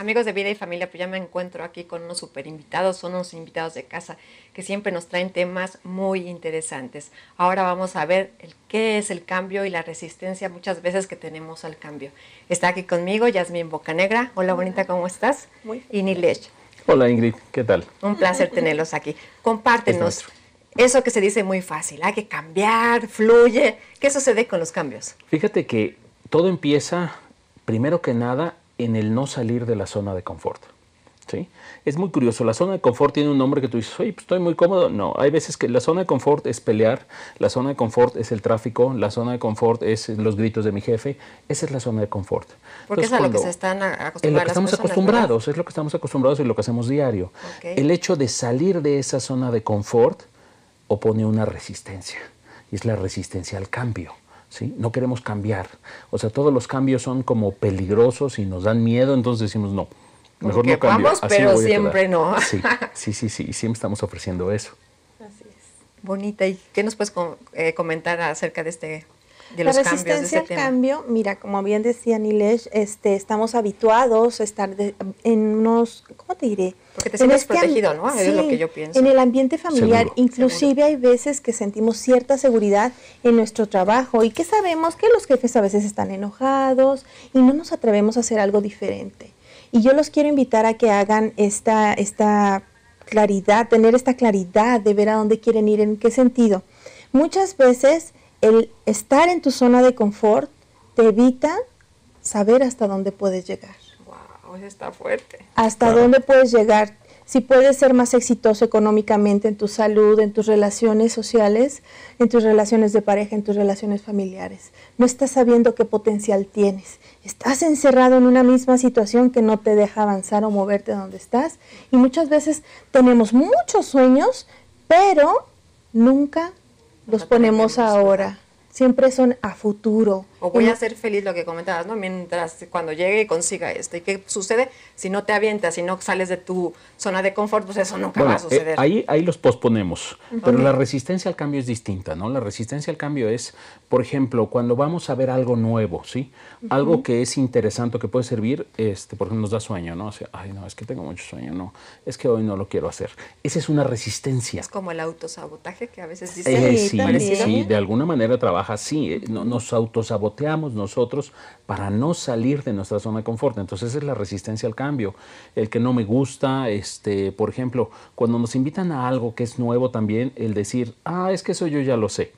Amigos de vida y familia, pues ya me encuentro aquí con unos super invitados, son unos invitados de casa que siempre nos traen temas muy interesantes. Ahora vamos a ver qué es el cambio y la resistencia muchas veces que tenemos al cambio. Está aquí conmigo Yasmín Bocanegra. Hola, Hola. bonita, ¿cómo estás? Muy bien. Y Hola Ingrid, ¿qué tal? Un placer tenerlos aquí. Compártenos eso que se dice muy fácil, hay que cambiar, fluye. ¿Qué sucede con los cambios? Fíjate que todo empieza, primero que nada, en el no salir de la zona de confort. ¿sí? Es muy curioso, la zona de confort tiene un nombre que tú dices, pues estoy muy cómodo. No, hay veces que la zona de confort es pelear, la zona de confort es el tráfico, la zona de confort es los gritos de mi jefe, esa es la zona de confort. Porque es a lo que se están acostumbrados. Es lo estamos acostumbrados, es lo que estamos acostumbrados y lo que hacemos diario. El hecho de salir de esa zona de confort opone una resistencia, y es la resistencia al cambio. No queremos cambiar. O sea, todos los cambios son como peligrosos y nos dan miedo, entonces decimos no. Mejor no cambiamos, pero siempre no. Sí, sí, sí, sí, siempre estamos ofreciendo eso. Así es. Bonita. ¿Y qué nos puedes eh, comentar acerca de este de los la resistencia este al cambio, mira, como bien decía Nilesh, este, estamos habituados a estar en unos, ¿cómo te diré? Porque te sientes protegido, ¿no? es lo que yo pienso. En el ambiente familiar, inclusive hay veces que sentimos cierta seguridad en nuestro trabajo y que sabemos que los jefes a veces están enojados y no nos atrevemos a hacer algo diferente. Y yo los quiero invitar a que hagan esta, esta claridad, tener esta claridad de ver a dónde quieren ir, en qué sentido. Muchas veces el estar en tu zona de confort te evita saber hasta dónde puedes llegar. Pues está fuerte. ¿Hasta dónde puedes llegar? Si puedes ser más exitoso económicamente en tu salud, en tus relaciones sociales, en tus relaciones de pareja, en tus relaciones familiares. No estás sabiendo qué potencial tienes. Estás encerrado en una misma situación que no te deja avanzar o moverte donde estás. Y muchas veces tenemos muchos sueños, pero nunca los ponemos ahora siempre son a futuro. O voy a ser feliz lo que comentabas, ¿no? Mientras cuando llegue y consiga esto. ¿Y qué sucede? Si no te avientas, si no sales de tu zona de confort, pues eso nunca va a eh, suceder. ahí, ahí los posponemos. Pero la resistencia al cambio es distinta, ¿no? La resistencia al cambio es, por ejemplo, cuando vamos a ver algo nuevo, ¿sí? Algo que es interesante, que puede servir, este, por ejemplo, nos da sueño, ¿no? ay, no, es que tengo mucho sueño, no, es que hoy no lo quiero hacer. Esa es una resistencia. Es como el autosabotaje que a veces dicen. sí, sí, de alguna manera trabaja así, ¿eh? nos autosaboteamos nosotros para no salir de nuestra zona de confort. Entonces esa es la resistencia al cambio, el que no me gusta, este, por ejemplo, cuando nos invitan a algo que es nuevo también, el decir, ah, es que eso yo ya lo sé.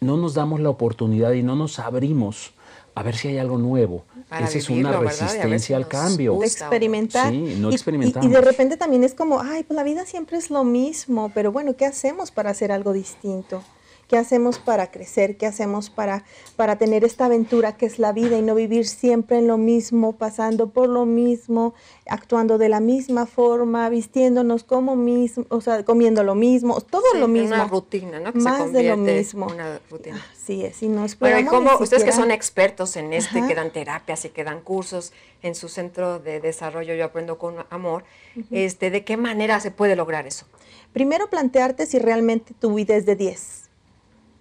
No nos damos la oportunidad y no nos abrimos a ver si hay algo nuevo. Esa es una resistencia al cambio. Experimentar. Sí, y, y, de repente también es como, ay, pues la vida siempre es lo mismo, pero bueno, ¿qué hacemos para hacer algo distinto? ¿Qué hacemos para crecer? ¿Qué hacemos para, para tener esta aventura que es la vida y no vivir siempre en lo mismo, pasando por lo mismo, actuando de la misma forma, vistiéndonos como mismo, o sea, comiendo lo mismo, todo lo mismo. Una rutina, ¿no? Que Más de lo mismo. Una rutina. Así es, y no ¿y cómo ustedes que son expertos en este, y que dan terapias y que dan cursos en su centro de desarrollo Yo Aprendo con Amor, este, ¿de qué manera se puede lograr eso? Primero plantearte si realmente tu vida es de 10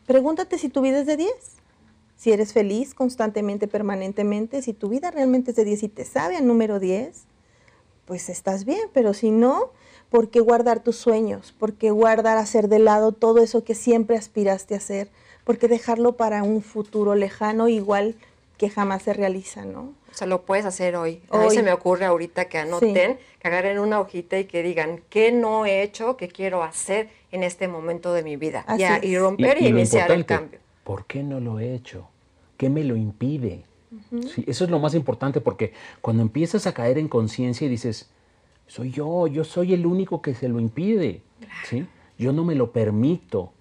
Pregúntate si tu vida es de 10, si eres feliz constantemente, permanentemente, si tu vida realmente es de 10 y te sabe al número 10, pues estás bien, pero si no, ¿por qué guardar tus sueños? ¿Por qué guardar hacer de lado todo eso que siempre aspiraste a hacer? ¿Por qué dejarlo para un futuro lejano igual que jamás se realiza, no? O sea, lo puedes hacer hoy. hoy. A mí se me ocurre ahorita que anoten, que agarren una hojita y que digan, ¿qué no he hecho? ¿Qué quiero hacer? en este momento de mi vida. y romper y, iniciar el cambio. ¿Por qué no lo he hecho? ¿Qué me lo impide? eso es lo más importante porque cuando empiezas a caer en conciencia y dices, soy yo, yo soy el único que se lo impide, yo no me lo permito.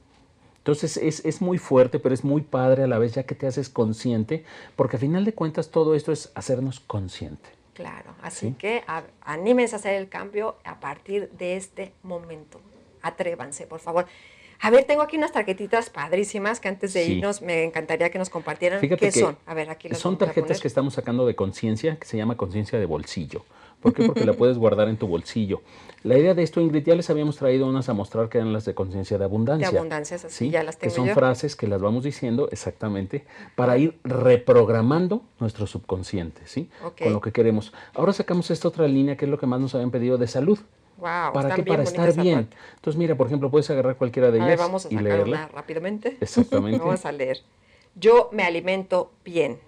Entonces es, muy fuerte, pero es muy padre a la vez ya que te haces consciente, porque a final de cuentas todo esto es hacernos consciente. Claro, así que animes a hacer el cambio a partir de este momento atrévanse, por favor. A ver, tengo aquí unas tarjetitas padrísimas que antes de irnos me encantaría que nos compartieran. ¿Qué son? A ver, aquí las Son tarjetas que estamos sacando de conciencia, que se llama conciencia de bolsillo. ¿Por qué? Porque la puedes guardar en tu bolsillo. La idea de esto, Ingrid, ya les habíamos traído unas a mostrar que eran las de conciencia de abundancia. De abundancia, así ya las tengo Que son frases que las vamos diciendo exactamente para ir reprogramando nuestro subconsciente, ¿sí? Con lo que queremos. Ahora sacamos esta otra línea que es lo que más nos habían pedido de salud. ¿Para qué? Para estar bien. Entonces, mira, por ejemplo, puedes agarrar cualquiera de ellas. ver, vamos a y rápidamente. Exactamente. vamos a leer. Yo me alimento bien.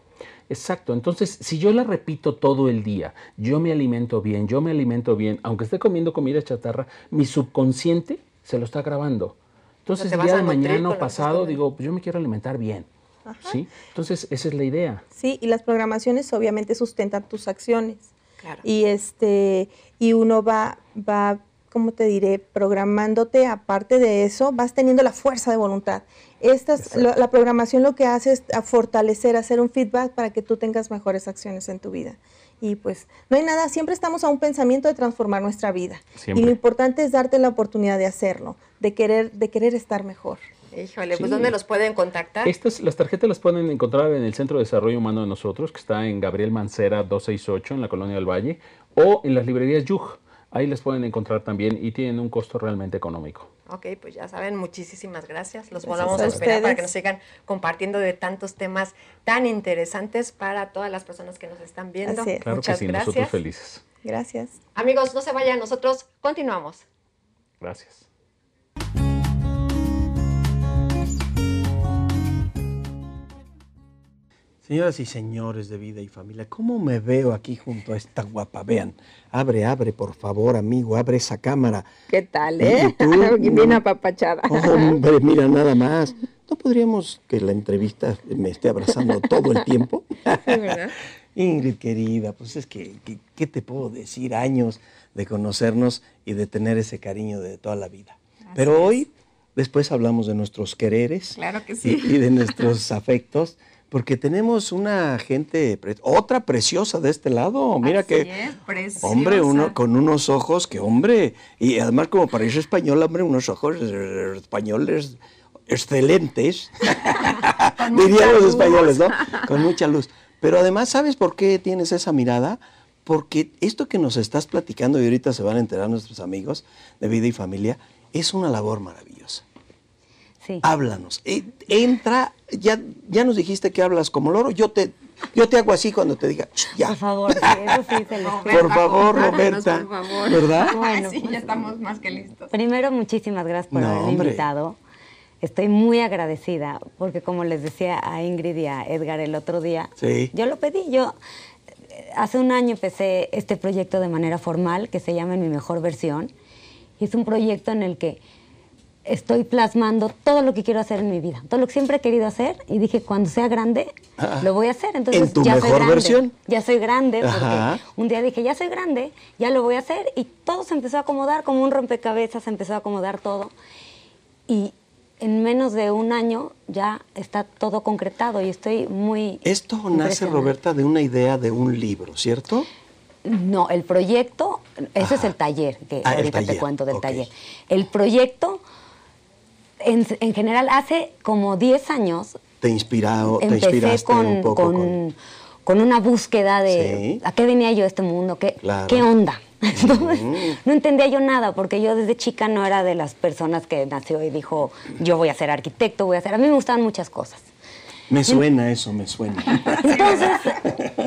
Exacto. Entonces, si yo la repito todo el día, yo me alimento bien, yo me alimento bien, aunque esté comiendo comida chatarra, mi subconsciente se lo está grabando. Entonces, día de mañana o pasado, digo, pues, yo me quiero alimentar bien. ¿Sí? Entonces, esa es la idea. Sí, y las programaciones obviamente sustentan tus acciones. Y, este, y uno va, va, ¿cómo te diré?, programándote, aparte de eso, vas teniendo la fuerza de voluntad. Esta la, programación lo que hace es fortalecer, hacer un feedback para que tú tengas mejores acciones en tu vida. Y pues no hay nada, siempre estamos a un pensamiento de transformar nuestra vida. Y lo importante es darte la oportunidad de hacerlo, de querer, de querer estar mejor. Híjole, pues ¿dónde los pueden contactar? Estas, las tarjetas las pueden encontrar en el Centro de Desarrollo Humano de nosotros, que está en Gabriel Mancera 268, en la Colonia del Valle, o en las librerías Yug. Ahí las pueden encontrar también y tienen un costo realmente económico. Ok, pues ya saben, muchísimas gracias. Los podamos volvamos a, esperar para que nos sigan compartiendo de tantos temas tan interesantes para todas las personas que nos están viendo. Claro que sí, nosotros felices. Gracias. Amigos, no se vayan, nosotros continuamos. Gracias. Señoras y señores de vida y familia, ¿cómo me veo aquí junto a esta guapa? Vean, abre, abre, por favor, amigo, abre esa cámara. ¿Qué tal, eh? Bien apapachada. Hombre, mira, nada más. ¿No podríamos que la entrevista me esté abrazando todo el tiempo? Ingrid, querida, pues es que, ¿qué te puedo decir? Años de conocernos y de tener ese cariño de toda la vida. Pero hoy, después hablamos de nuestros quereres. Claro que sí. y de nuestros afectos porque tenemos una gente, otra preciosa de este lado, mira que, hombre, uno con unos ojos que, hombre, y además como irse español, hombre, unos ojos españoles excelentes, dirían los españoles, ¿no? Con mucha luz. Pero además, ¿sabes por qué tienes esa mirada? Porque esto que nos estás platicando, y ahorita se van a enterar nuestros amigos de vida y familia, es una labor maravillosa. Háblanos. Eh, entra, ya, ya nos dijiste que hablas como loro, yo te, yo te hago así cuando te diga, ya. Por favor, eso sí se Roberta, Por favor, Roberta. Por favor. ¿Verdad? Bueno, pues ya estamos más que listos. Primero, muchísimas gracias por haber invitado. Estoy muy agradecida porque como les decía a Ingrid y a Edgar el otro día, yo lo pedí, yo hace un año empecé este proyecto de manera formal que se llama mi mejor versión. es un proyecto en el que estoy plasmando todo lo que quiero hacer en mi vida, todo lo que siempre he querido hacer y dije, cuando sea grande, ah, ah. lo voy a hacer. Entonces, ya mejor soy grande, versión? Ya soy grande, un día dije, ya soy grande, ya lo voy a hacer y todo se empezó a acomodar como un rompecabezas, se empezó a acomodar todo. Y en menos de un año ya está todo concretado y estoy muy... Esto nace, Roberta, de una idea de un libro, ¿cierto? No, el proyecto, ese es el taller, que ah, ahorita te cuento del taller. El proyecto en, general, hace como 10 años... Te, inspirado, con, con, una búsqueda de a qué venía yo a este mundo, qué, ¿qué onda. no entendía yo nada, porque yo desde chica no era de las personas que nació y dijo, yo voy a ser arquitecto, voy a ser... A mí me gustaban muchas cosas. Me suena eso, me suena. Entonces,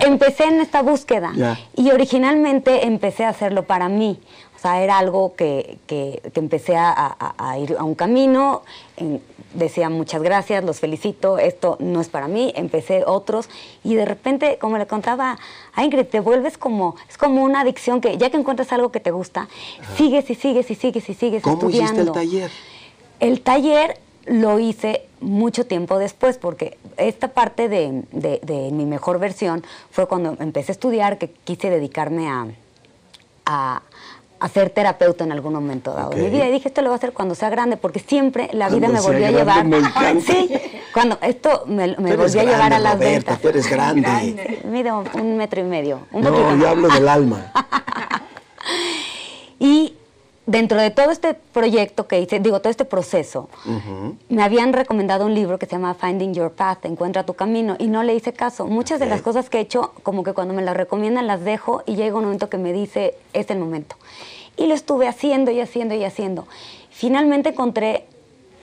empecé en esta búsqueda y originalmente empecé a hacerlo para mí sea, era algo que, empecé a, ir a un camino, decía muchas gracias, los felicito, esto no es para mí, empecé otros y de repente, como le contaba a Ingrid, te vuelves como, es como una adicción que ya que encuentras algo que te gusta, sigues y sigues y sigues y sigues ¿Cómo estudiando. hiciste el taller? El taller lo hice mucho tiempo después, porque esta parte de, mi mejor versión fue cuando empecé a estudiar, que quise dedicarme a, hacer terapeuta en algún momento dado Y dije, esto lo voy a hacer cuando sea grande, porque siempre la vida me volvió a llevar. sí, cuando esto me, volvió a llevar a las ventas. eres grande. Mide un metro y medio. Un no, yo hablo del alma. y dentro de todo este proyecto que hice, digo, todo este proceso, me habían recomendado un libro que se llama Finding Your Path, Encuentra tu Camino, y no le hice caso. Muchas de las cosas que he hecho, como que cuando me las recomiendan, las dejo y llega un momento que me dice, es el momento. Y lo estuve haciendo y haciendo y haciendo. Finalmente encontré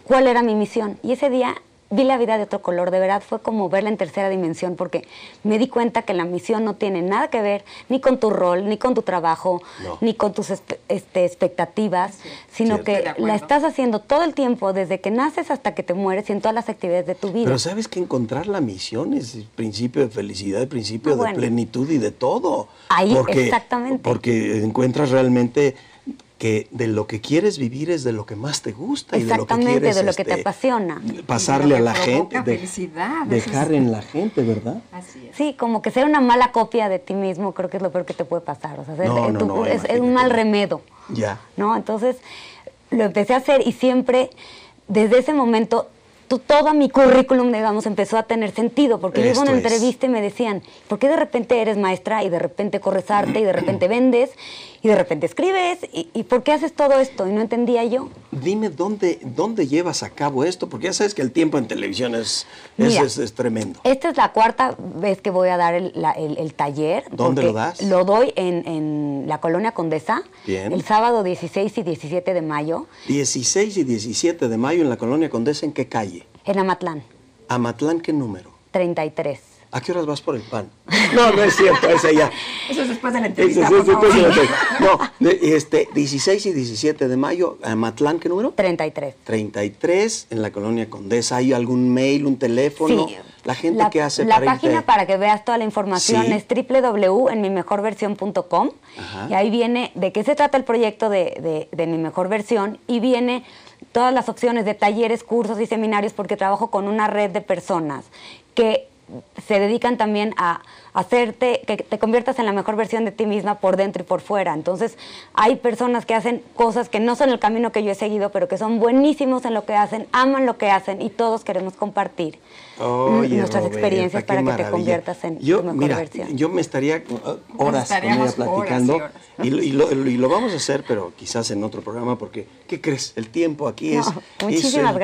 cuál era mi misión. Y ese día vi la vida de otro color, de verdad fue como verla en tercera dimensión porque me di cuenta que la misión no tiene nada que ver ni con tu rol, ni con tu trabajo, ni con tus este, expectativas, sino que la estás haciendo todo el tiempo, desde que naces hasta que te mueres y en todas las actividades de tu vida. Pero sabes que encontrar la misión es el principio de felicidad, el principio ah, de plenitud y de todo. Ahí, exactamente. Porque encuentras realmente que de lo que quieres vivir es de lo que más te gusta y de lo que quieres de lo que te este, apasiona pasarle a la gente de, dejar en la gente verdad Así es. sí como que ser una mala copia de ti mismo creo que es lo peor que te puede pasar es, un mal remedo ya no entonces lo empecé a hacer y siempre desde ese momento todo mi currículum, digamos, empezó a tener sentido, porque yo una entrevista y me decían, ¿por qué de repente eres maestra y de repente corres arte y de repente vendes y de repente escribes? ¿Y, por qué haces todo esto? Y no entendía yo. Dime, ¿dónde, dónde llevas a cabo esto? Porque ya sabes que el tiempo en televisión es, tremendo. Esta es la cuarta vez que voy a dar el, taller. ¿Dónde lo das? Lo doy en, en la Colonia Condesa, el sábado 16 y 17 de mayo. 16 y 17 de mayo en la Colonia Condesa, ¿en qué calle? En Amatlán. ¿Amatlán qué número? 33. ¿A qué horas vas por el pan? No, no es cierto, es allá. Eso es después de la entrevista. Eso es No, este, 16 y 17 de mayo, Amatlán ¿qué número? 33. 33, en la colonia Condesa. ¿Hay algún mail, un teléfono? Sí. La gente que hace La página para que veas toda la información es www.enmimejorversión.com y ahí viene de qué se trata el proyecto de Mi Mejor Versión y viene todas las opciones de talleres, cursos y seminarios porque trabajo con una red de personas que se dedican también a hacerte, que te conviertas en la mejor versión de ti misma por dentro y por fuera. Entonces, hay personas que hacen cosas que no son el camino que yo he seguido, pero que son buenísimos en lo que hacen, aman lo que hacen y todos queremos compartir. Y nuestras experiencias para que te conviertas en yo, Yo me estaría horas con ella platicando y, lo, vamos a hacer, pero quizás en otro programa, porque ¿qué crees? El tiempo aquí es. Muchísimas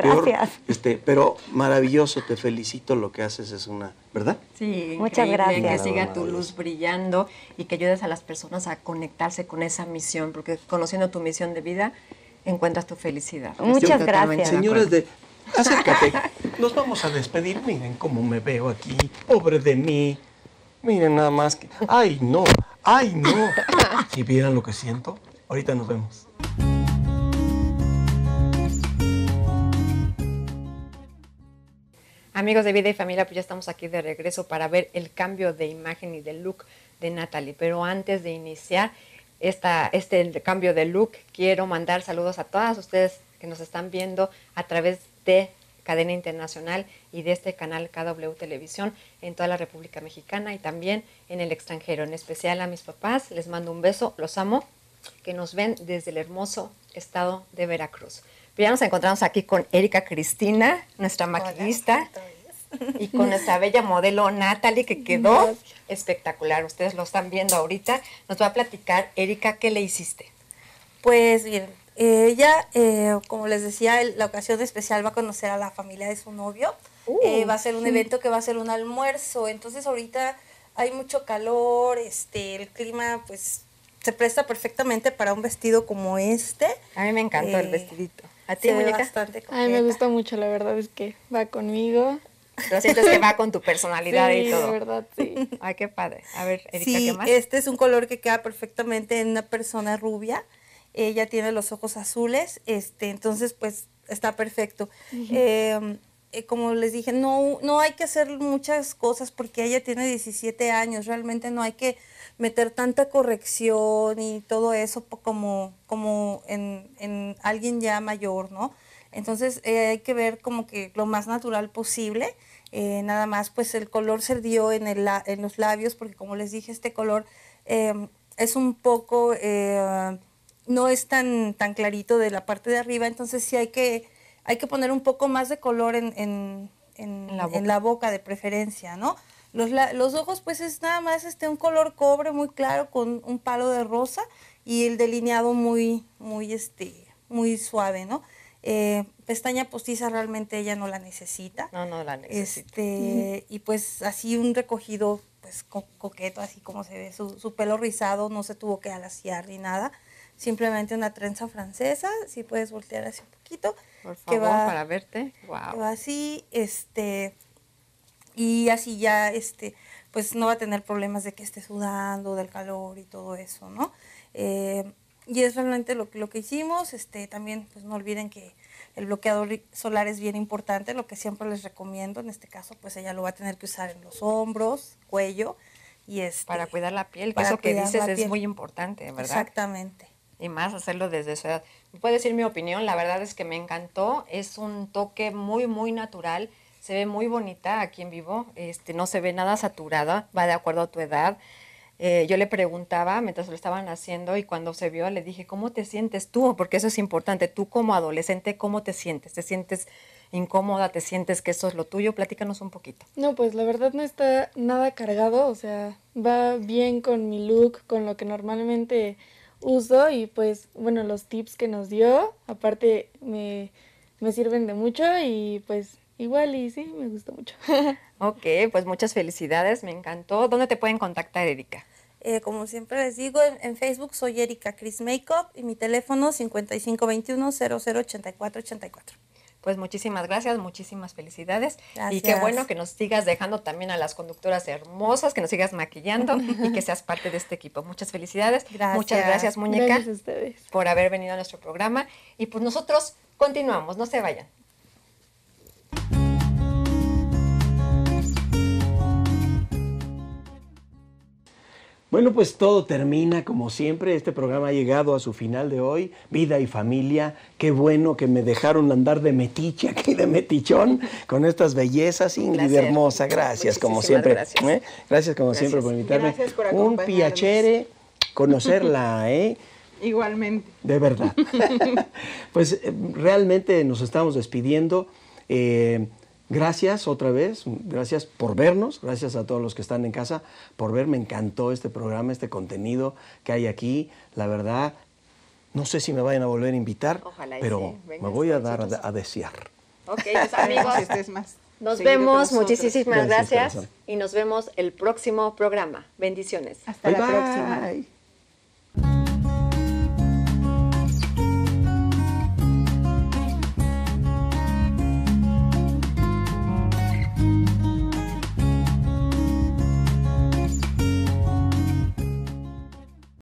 este, pero maravilloso, te felicito lo que haces, es una. ¿Verdad? Sí, muchas gracias. Que siga tu luz brillando y que ayudes a las personas a conectarse con esa misión, porque conociendo tu misión de vida encuentras tu felicidad. Muchas gracias. Señores de Acércate. Nos vamos a despedir. Miren cómo me veo aquí. Pobre de mí. Miren nada más que... ¡Ay, no! ¡Ay, no! Si vieran lo que siento, ahorita nos vemos. Amigos de Vida y Familia, pues ya estamos aquí de regreso para ver el cambio de imagen y de look de Natalie. Pero antes de iniciar esta, este cambio de look, quiero mandar saludos a todas ustedes que nos están viendo a través de de cadena internacional y de este canal KW Televisión en toda la República Mexicana y también en el extranjero. En especial a mis papás, les mando un beso, los amo, que nos ven desde el hermoso estado de Veracruz. Pues ya nos encontramos aquí con Erika Cristina, nuestra maquinista, y con nuestra bella modelo Natalie, que quedó espectacular. Ustedes lo están viendo ahorita. Nos va a platicar, Erika, ¿qué le hiciste? Pues bien, eh, ella, eh, como les decía, la ocasión especial va a conocer a la familia de su novio. Eh, uh, va a ser un evento que va a ser un almuerzo. Entonces ahorita hay mucho calor, este, el clima pues se presta perfectamente para un vestido como este. A mí me encantó el vestidito. ¿A ti, muñeca? A mí me gusta mucho, la verdad es que va conmigo. Lo siento que va con tu personalidad y todo. Sí, verdad, sí. Ay, qué padre. A ver, Erika, ¿qué más? Este es un color que queda perfectamente en una persona rubia. Ella tiene los ojos azules, este, entonces pues está perfecto. Em, eh, como les dije, no, no hay que hacer muchas cosas porque ella tiene 17 años, realmente no hay que meter tanta corrección y todo eso como, como en, alguien ya mayor, ¿no? Entonces eh, hay que ver como que lo más natural posible. Eh, nada más, pues el color se dio en, en los labios porque como les dije, este color em, es un poco no es tan, tan clarito de la parte de arriba, entonces sí hay que, hay que poner un poco más de color en, la, boca. de preferencia, ¿no? Los, los, ojos pues es nada más este, un color cobre muy claro con un palo de rosa y el delineado muy, muy, este, muy suave, ¿no? Eh, pestaña postiza realmente ella no la necesita. No, no la necesita. Este, Y pues así un recogido pues coqueto, así como se ve, su, su, pelo rizado, no se tuvo que alaciar ni nada simplemente una trenza francesa, si puedes voltear así un poquito. Por favor, va, para verte. Wow. así, este, y así ya, este, pues no va a tener problemas de que esté sudando, del calor y todo eso, ¿no? Eh, y es realmente lo, lo que hicimos, este, también pues no olviden que el bloqueador solar es bien importante, lo que siempre les recomiendo, en este caso pues ella lo va a tener que usar en los hombros, cuello, y este, para cuidar la piel, que eso que dices es muy importante, ¿verdad? Exactamente y más hacerlo desde su edad. Puedo decir mi opinión, la verdad es que me encantó, es un toque muy, muy natural, se ve muy bonita aquí en vivo, este, no se ve nada saturada, va de acuerdo a tu edad. Eh, yo le preguntaba mientras lo estaban haciendo y cuando se vio le dije, ¿cómo te sientes tú? Porque eso es importante, tú como adolescente, ¿cómo te sientes? ¿Te sientes incómoda? ¿Te sientes que eso es lo tuyo? Platícanos un poquito. No, pues la verdad no está nada cargado, o sea, va bien con mi look, con lo que normalmente uso y pues bueno, los tips que nos dio, aparte me, sirven de mucho y pues igual y sí, me gustó mucho. ok, pues muchas felicidades, me encantó. ¿Dónde te pueden contactar, Erika? Eh, como siempre les digo, en, Facebook soy Erika Chris Makeup y mi teléfono 5521 008484 pues muchísimas gracias, muchísimas felicidades. Y qué bueno que nos sigas dejando también a las conductoras hermosas, que nos sigas maquillando y que seas parte de este equipo. Muchas felicidades. Gracias. Muchas gracias, muñeca, por haber venido a nuestro programa. Y pues nosotros continuamos, no se vayan. Bueno, pues todo termina como siempre. Este programa ha llegado a su final de hoy. Vida y familia. Qué bueno que me dejaron andar de metiche aquí, de metichón, con estas bellezas. Ingrid, hermosa. Gracias, como siempre. Gracias, ¿eh? gracias como siempre por invitarme. Gracias por Un piacere conocerla, ¿eh? Igualmente. De verdad. pues eh, realmente nos estamos despidiendo. Eh, Gracias otra vez, gracias por vernos, gracias a todos los que están en casa por ver, me encantó este programa, este contenido que hay aquí, la verdad, no sé si me vayan a volver a invitar, pero me voy a dar a, desear. Ok, pues, amigos, este Nos vemos, muchísimas gracias, y nos vemos el próximo programa. Bendiciones. Hasta la próxima.